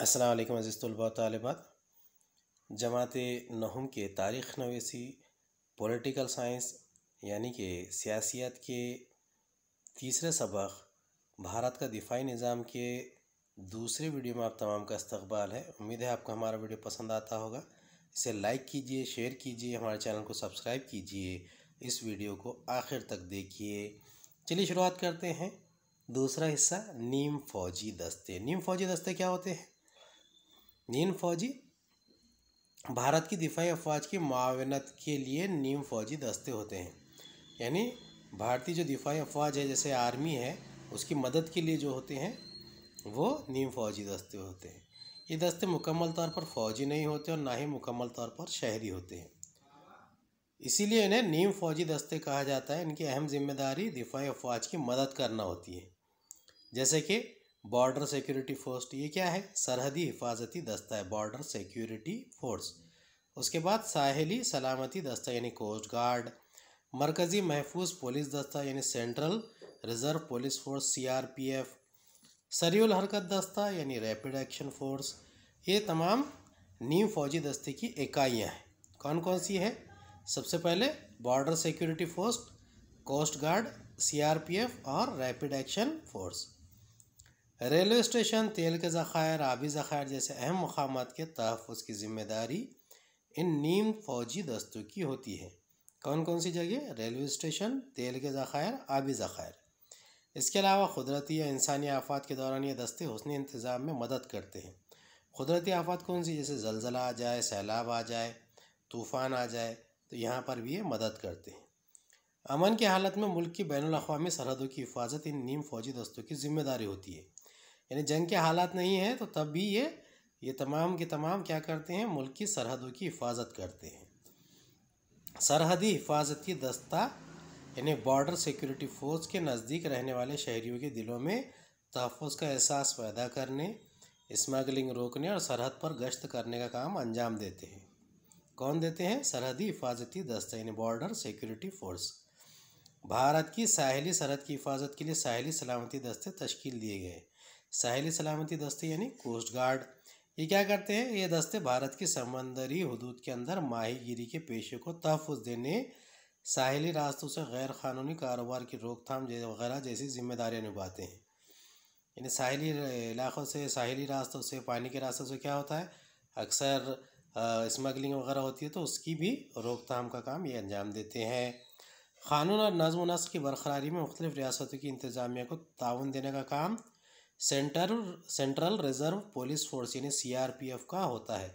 असलकम अज़ीज़ तलबात जमात नहम के तारीख़ नवेसी पॉलिटिकल साइंस यानी कि सियासियत के तीसरे सबक भारत का दिफाई निज़ाम के दूसरे वीडियो में आप तमाम का इस्तबाल है उम्मीद है आपको हमारा वीडियो पसंद आता होगा इसे लाइक कीजिए शेयर कीजिए हमारे चैनल को सब्सक्राइब कीजिए इस वीडियो को आखिर तक देखिए चलिए शुरुआत करते हैं दूसरा हिस्सा नीम फौजी दस्ते नीम फौजी दस्ते क्या होते हैं नीम फौजी भारत की दिफाई अफवाज की मावनत के लिए नीम फौजी दस्ते होते हैं यानी भारतीय जो दिफाई अफवाज है जैसे आर्मी है उसकी मदद के लिए जो होते हैं वो नीम फौजी दस्ते होते हैं ये दस्ते मुकम्मल तौर पर फौजी नहीं होते और ना ही मुकम्मल तौर पर शहरी होते हैं इसीलिए इन्हें नीम फौजी दस्ते कहा जाता है इनकी अहम जिम्मेदारी दिफाई अफवाज की मदद करना होती है जैसे कि बॉर्डर सिक्योरिटी फोर्स ये क्या है सरहदी हिफाजती दस्ता है बॉर्डर सिक्योरिटी फोर्स उसके बाद साहली सलामती दस्ता यानी कोस्ट गार्ड मरकज़ी महफूज पुलिस दस्ता यानी Central Reserve Police Force CRPF सरयुल हरकत दस्ता यानी रैपिड एक्शन फोर्स ये तमाम नीम फौजी दस्ते की इकाइयाँ हैं कौन कौन सी है सबसे पहले Border Security Force Coast Guard F और Rapid Action Force railway station तेल के ज़ख़ायर आबी ज़ख़ायर जैसे अहम मकाम के तहफ़ की ज़िम्मेदारी इन नीम फौजी दस्तों की होती है कौन कौन सी जगह रेलवे स्टेशन तेल के ज़ख़ायर आबी ज़ख़ायर इसके अलावा कुदरती या इंसानी आफात के दौरान ये दस्ते हसन इंतज़ाम में मदद करते हैं कुदरती आफात कौन सी जैसे जलजला आ जाए सैलाब आ जाए तूफ़ान आ जाए तो यहाँ पर भी ये मदद करते हैं अमन की हालत में मुल्क की बैन अवी सरहदों की हिफाजत इन नीम फौजी दस्तों की ज़िम्मेदारी होती है यानी जंग के हालात नहीं है तो तब भी ये ये तमाम के तमाम क्या करते हैं मुल्क की सरहदों की हिफाजत करते हैं सरहदी हिफाजती दस्ता यानी बॉर्डर सिक्योरिटी फोर्स के नज़दीक रहने वाले शहरीों के दिलों में तहफ़ का एहसास पैदा करने स्मगलिंग रोकने और सरहद पर गश्त करने का काम अंजाम देते हैं कौन देते हैं सरहदी हिफाजती दस्ता यानी बॉर्डर सिक्योरिटी फोर्स भारत की साहली सरहद की हिफाजत के लिए साहली सलामती दस्ते तश्कील दिए गए साहली सलामती दस्ते यानी कोस्ट गार्ड ये क्या करते हैं ये दस्ते भारत की समंदरी हदूद के अंदर माहीगिरी के पेशे को तहफ़ देने साहली रास्तों से गैर कानूनी कारोबार की रोकथाम वगैरह जैसी जिम्मेदारियाँ निभाते हैं यानी साहली इलाकों से साहली रास्तों से पानी के रास्तों से क्या होता है अक्सर स्मगलिंग वगैरह होती है तो उसकी भी रोकथाम का काम ये अंजाम देते हैं क़ानून और नज़म नस्क की बरकरारी में मुख्तलिफ़ रियासतों की इंतज़ामिया को ताउन देने का काम centre Central Reserve Police Force यानी सीआरपीएफ का होता है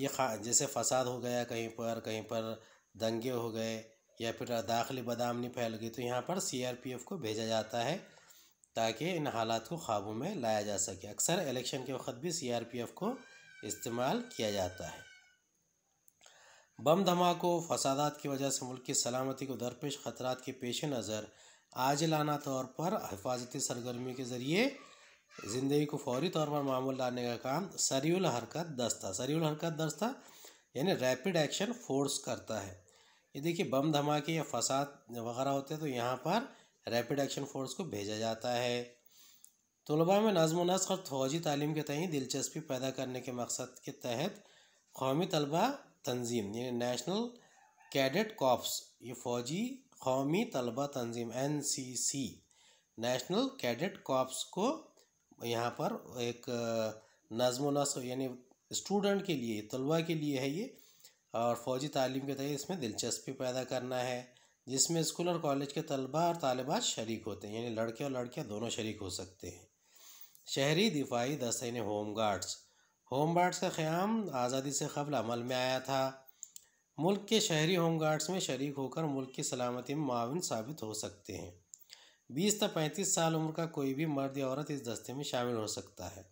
ये जैसे फसाद हो गया कहीं पर कहीं पर दंगे हो गए या फिर दाखिली बदामनी फैल गई तो यहाँ पर सीआरपीएफ को भेजा जाता है ताकि इन हालात को काबू में लाया जा सके अक्सर इलेक्शन के वक्त भी सीआरपीएफ को इस्तेमाल किया जाता है बम धमाकों फसादात की वजह से मुल्क की सलामती को दरपेश खतरात के पेश नज़र आजलाना तौर पर हिफाजती सरगर्मी के ज़रिए ज़िंदगी को फौरी तौर पर मामूल लाने का काम सरयुल हरकत दस्ता सरयुल हरकत दस्ता यानी रैपिड एक्शन फोर्स करता है ये देखिए बम धमाके या फसाद वगैरह होते हैं तो यहाँ पर रैपिड एक्शन फोर्स को भेजा जाता है तलबा में नज़म नस्क और फौजी तालीम के तय दिलचस्पी पैदा करने के मकसद के तहत कौमी तलबा तंजीम यानी नेशनल कैडेट कॉप्स ये फ़ौजी कौमी तलबा तंजीम N C C National Cadet Corps यहाँ पर एक नज़म यानी स्टूडेंट के लिए तलबा के लिए है ये और फ़ौजी तालीम के तहत इसमें दिलचस्पी पैदा करना है जिसमें स्कूल और कॉलेज के तलबा और तलबात शरीक होते हैं यानी लड़के और लड़कियाँ दोनों शरीक हो सकते हैं शहरी दिफाई दस्ते यानी होम गार्ड्स होम गार्ड्स का क़्याम आज़ादी से कबल अमल में आया था मुल्क के शहरी होम गार्ड्स में शरीक होकर मुल्क की सलामती में माविन साबित हो सकते हैं बीस से पैंतीस साल उम्र का कोई भी मर्द या औरत इस दस्ते में शामिल हो सकता है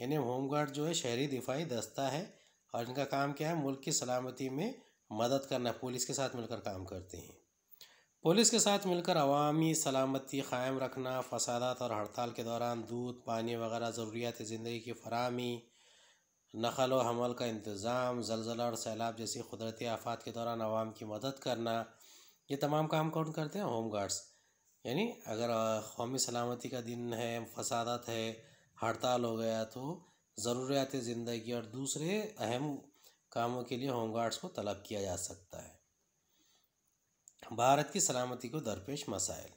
यानी होम गार्ड जो है शहरी दिफाही दस्ता है और इनका काम क्या है मुल्क की सलामती में मदद करना पुलिस के साथ मिलकर काम करते हैं पुलिस के साथ मिलकर अवामी सलामती क़ायम रखना फसादात और हड़ताल के दौरान दूध पानी वगैरह ज़रूरियात ज़िंदगी की फरहमी नकल व हमल का इंतज़ाम जलजला और सैलाब जैसी कुदरती आफात के दौरान आवाम की मदद करना ये तमाम काम कौन करते हैं होम गार्ड्स यानी अगर कौमी सलामती का दिन है फसादत है हड़ताल हो गया तो ज़रूरियात ज़िंदगी और दूसरे अहम कामों के लिए होम गार्ड्स को तलब किया जा सकता है भारत की सलामती को दरपेश मसाइल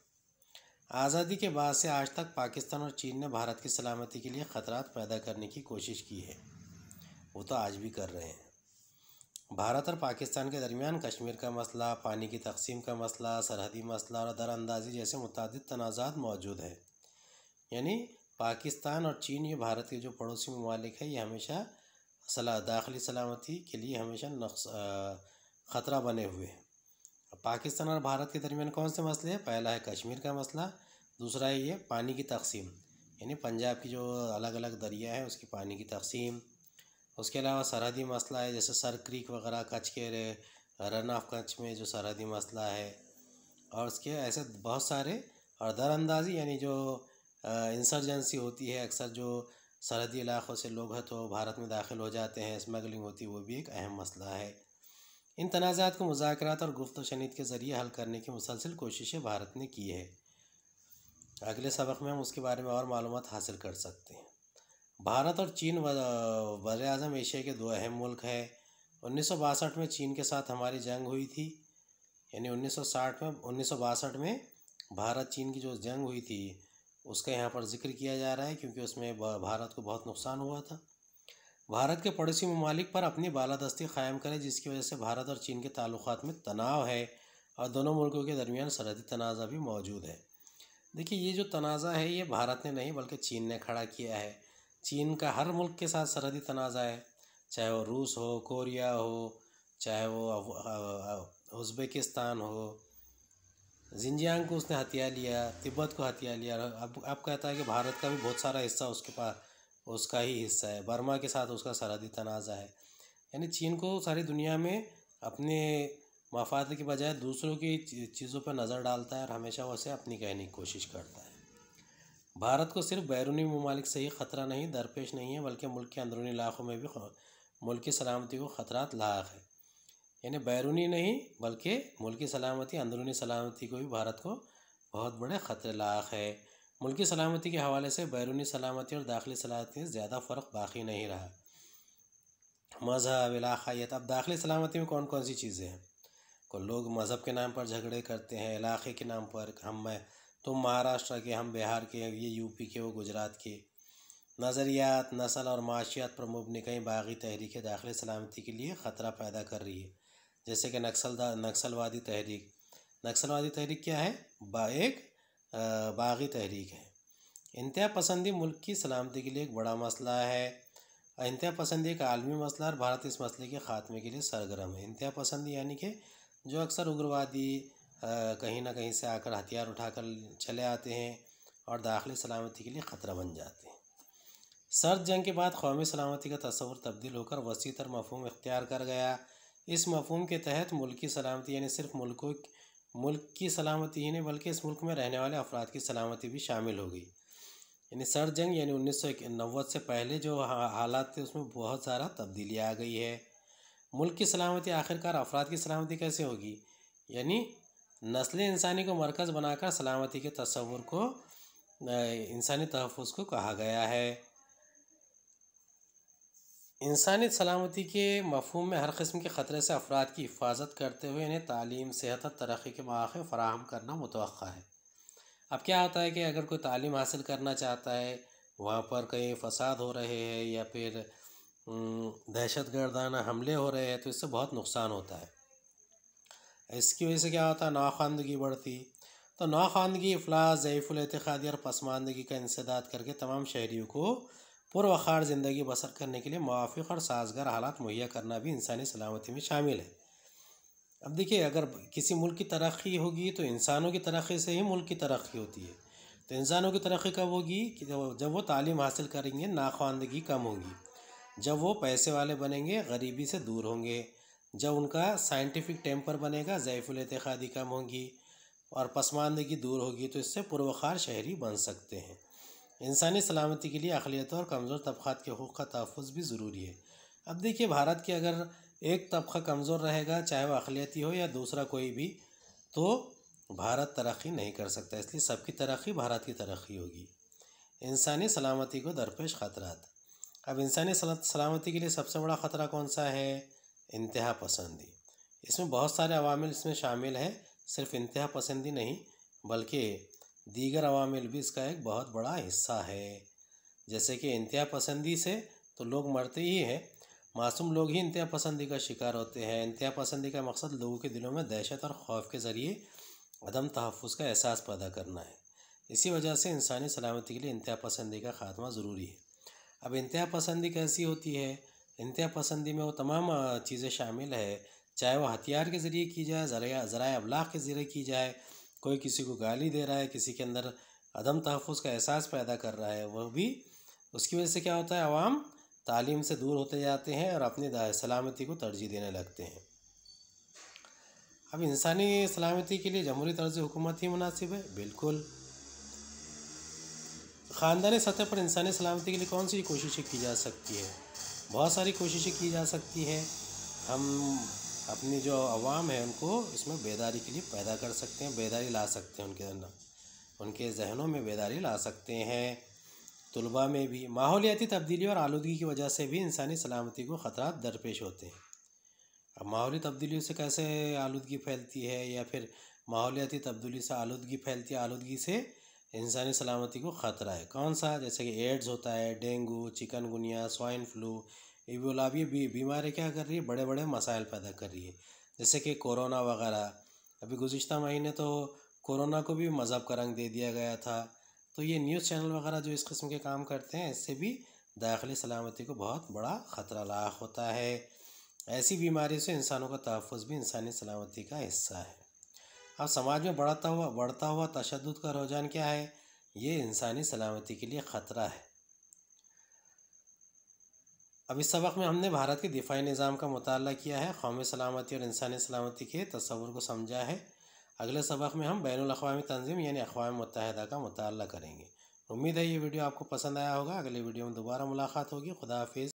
आज़ादी के बाद से आज तक पाकिस्तान और चीन ने भारत की सलामती के लिए ख़तरा पैदा करने की कोशिश की है वो तो आज भी कर रहे हैं भारत और पाकिस्तान के दरमियान कश्मीर का मसला पानी की तकसीम का मसला सरहदी मसला और दरअंदाजी जैसे मुतद तनाज़ात मौजूद है यानी पाकिस्तान और चीन ये भारत के जो पड़ोसी ममालिक है ये हमेशा सला दाखिली सलामती के लिए हमेशा नक्स ख़तरा बने हुए हैं पाकिस्तान और भारत के दरमियान कौन से मसले हैं पहला है कश्मीर का मसला दूसरा है ये पानी की तकसीम यानी पंजाब की जो अलग अलग दरिया है उसकी पानी की तकसीम उसके अलावा सरहदी मसला है जैसे सर क्रीक वगैरह कच्छ के रन ऑफ कच्छ में जो सरहदी मसला है और उसके ऐसे बहुत सारे और दरअंदाजी यानी जो इंसर्जेंसी होती है अक्सर जो सरहदी इलाक़ों से लोग हैं तो भारत में दाखिल हो जाते हैं स्मगलिंग होती है वो भी एक अहम मसला है इन तनाज़ात को मुजात और गुफ्त शनीद के ज़रिए हल करने की मुसलसिल कोशिशें भारत ने की है अगले सबक में हम उसके बारे में और मालूम हासिल कर सकते हैं भारत और चीन बर अजम एशिया के दो अहम मुल्क है उन्नीस में चीन के साथ हमारी जंग हुई थी यानी 1960 में उन्नीस में भारत चीन की जो जंग हुई थी उसका यहाँ पर जिक्र किया जा रहा है क्योंकि उसमें भारत को बहुत नुकसान हुआ था भारत के पड़ोसी ममालिक पर अपनी बालादस्ती कायम करें जिसकी वजह से भारत और चीन के ताल्लुक में तनाव है और दोनों मुल्कों के दरमियान सरहदी तनाज़ा भी मौजूद है देखिए ये जो तनाज़ा है ये भारत ने नहीं बल्कि चीन ने खड़ा किया है चीन का हर मुल्क के साथ सरहदी तनाज़ा है चाहे वो रूस हो कोरिया हो चाहे वो उज़्बेकिस्तान हो जिंजियांग को उसने हथिया लिया तिब्बत को हथिया लिया अब अब कहता है कि भारत का भी बहुत सारा हिस्सा उसके पास उसका ही हिस्सा है बर्मा के साथ उसका सरहदी तनाज़ा है यानी चीन को सारी दुनिया में अपने मफाद के बजाय दूसरों की चीज़ों पर नज़र डालता है और हमेशा उसे अपनी कहने की कोशिश करता है भारत को सिर्फ बैरूनी ममालिक से ही ख़तरा नहीं दरपेश नहीं है बल्कि मुल्क के अंदरूनी इलाकों में भी मुल्क की सलामती को ख़तरा लाक है यानी बैरूनी नहीं बल्कि मुल्क की सलामती अंदरूनी सलामती को भी भारत को बहुत बड़े ख़तरे लाक है मुल्क की सलामती के हवाले से बैरूनी सलामती और दाखिली सलामती में ज़्यादा फ़र्क बाकी नहीं रहा मज़हब इलाकाइत अब दाखिली सलामती में कौन कौन सी चीज़ें हैं को लोग मज़हब के नाम पर झगड़े करते हैं इलाके के नाम पर हम तुम तो महाराष्ट्र के हम बिहार के ये यूपी के वो गुजरात के नज़रियात नसल और माशियात पर मुबनी कई बागी तहरीक दाखिल सलामती के लिए ख़तरा पैदा कर रही है जैसे कि नक्सल नक्सलवादी तहरीक नक्सलवादी तहरीक क्या है बा एक बागी तहरीक है इंतहा पसंदी मुल्क की सलामती के लिए एक बड़ा मसला है इंतहा पसंदी एक आलमी मसला और भारत इस मसले के ख़ात्मे के लिए सरगर्म है इंतहा पसंदी यानी कि जो अक्सर उग्रवादी कहीं ना कहीं से आकर हथियार उठाकर चले आते हैं और दाखिल सलामती के लिए ख़तरा बन जाते हैं सर्द जंग के बाद कौमी सलामती का तस्वर तब्दील होकर वसी तर मफहम इख्तियार कर गया इस मफहम के तहत मुल्की सलामती यानी सिर्फ मुल्कों मुल्क की सलामती ही नहीं बल्कि इस मुल्क में रहने वाले अफराद की सलामती भी शामिल हो गई यानी सर्द जंग यानी उन्नीस से पहले जो हालात थे उसमें बहुत सारा तब्दीली आ गई है मुल्क की सलामती आखिरकार अफराद की सलामती कैसे होगी यानी नस्ली इंसानी को मरकज़ बनाकर सलामती के तस्वुर को इंसानी तहफ़ को कहा गया है इंसानी सलामती के मफहम में हर क़स्म के ख़तरे से अफराद की हिफाजत करते हुए इन्हें तालीम सेहत और तरक्की के मौक़े फ़राहम करना मतवक़ है अब क्या होता है कि अगर कोई तालीम हासिल करना चाहता है वहाँ पर कहीं फसाद हो रहे हैं या फिर दहशत गर्दाना हमले हो रहे हैं तो इससे बहुत नुकसान होता है इसकी वजह से क्या होता है नाखानदगी बढ़ती तो नाखानदगी अफलास ज़यफ़ुल एतखादी और पसमानदगी का इंसदाद करके तमाम शहरीों को पुरवखार ज़िंदगी बसर करने के लिए मुआफ़ और साजगार हालात मुहैया करना भी इंसानी सलामती में शामिल है अब देखिए अगर किसी मुल्क की तरक्की होगी तो इंसानों की तरक्की से ही मुल्क की तरक्की होती है तो इंसानों की तरक्की कब होगी कि जब वो तालीम हासिल करेंगे नाख्वानदगी कम होगी जब वो पैसे वाले बनेंगे गरीबी से दूर होंगे जब उनका साइंटिफिक टेम्पर बनेगा जैफुल एतखादी कम होगी और पसमानदगी दूर होगी तो इससे पुरवखार शहरी बन सकते हैं इंसानी सलामती के लिए अखिलियतों और कमज़ोर तबक़ात के हकूक़ का तहफ़ भी ज़रूरी है अब देखिए भारत के अगर एक तबका कमज़ोर रहेगा चाहे वह अखिलती हो या दूसरा कोई भी तो भारत तरक्की नहीं कर सकता इसलिए सबकी तरक्की भारत की तरक्की होगी इंसानी सलामती को दरपेश ख़तरात अब इंसानी सलामती के लिए सबसे बड़ा ख़तरा कौन सा है इंतहा पसंदी इसमें बहुत सारे अवामिल इसमें शामिल हैं सिर्फ इंतहा पसंदी नहीं बल्कि दीगर अवामिल भी इसका एक बहुत बड़ा हिस्सा है जैसे कि इंतहा पसंदी से तो लोग मरते ही हैं मासूम लोग ही इंतहा पसंदी का शिकार होते हैं इंतहा पसंदी का मकसद लोगों के दिलों में दहशत और खौफ के ज़रिए अदम तहफ़ का एहसास पैदा करना है इसी वजह से इंसानी सलामती के लिए इंतहा पसंदी का खात्मा ज़रूरी है अब इंतहा पसंदी कैसी होती है इंतहा पसंदी में वो तमाम चीज़ें शामिल है चाहे वो हथियार के ज़रिए की जाए ज़रा ज़रा अबलाग के ज़रिए की जाए कोई किसी को गाली दे रहा है किसी के अंदर अदम तहफ़ का एहसास पैदा कर रहा है वह भी उसकी वजह से क्या होता है आवाम तालीम से दूर होते जाते हैं और अपनी सलामती को तरजीह देने लगते हैं अब इंसानी सलामती के लिए जमहूरी तर्ज हुकूमत ही मुनासिब है बिल्कुल ख़ानदानी सतह पर इंसानी सलामती के लिए कौन सी कोशिशें की जा सकती है बहुत सारी कोशिशें की जा सकती हैं हम अपनी जो आवाम है उनको इसमें बेदारी के लिए पैदा कर सकते हैं बेदारी ला सकते हैं उनके अंदर उनके जहनों में बेदारी ला सकते हैं तलबा में भी माहौलियाती तब्दीली और आलूगी की वजह से भी इंसानी सलामती को ख़तरा दरपेश होते हैं अब माहौली तब्दीलियों से कैसे आलूगी फैलती है या फिर माहौलियाती तब्दीली से आलूगी फैलती है आलूगी से इंसानी सलामती को ख़तरा है कौन सा जैसे कि एड्स होता है dengue chikungunya swine flu Ebola भी बीमारी क्या कर रही है बड़े बड़े मसाइल पैदा कर रही है जैसे कि कोरोना वगैरह अभी गुज्त महीने तो कोरोना को भी मज़हब का रंग दे दिया गया था तो ये न्यूज़ चैनल वगैरह जो इस किस्म के काम करते हैं इससे भी दाखिली सलामती को बहुत बड़ा ख़तरा लाख होता है ऐसी बीमारी से इंसानों का तहफ़ भी इंसानी सलामती का हिस्सा है अब समाज में बढ़ता हुआ बढ़ता हुआ तशद का रुझान क्या है ये इंसानी सलामती के लिए ख़तरा है अब इस सबक में हमने भारत के दिफाई निज़ाम का मताल किया है कौमी सलामती और इंसानी सलामती के तस्वुर को समझा है अगले सबक में हम बैन अवी तंजीम यानी अकवा मुतहदा का मताल करेंगे उम्मीद है ये वीडियो आपको पसंद आया होगा अगले वीडियो में दोबारा मुलाकात होगी खुदाफिज़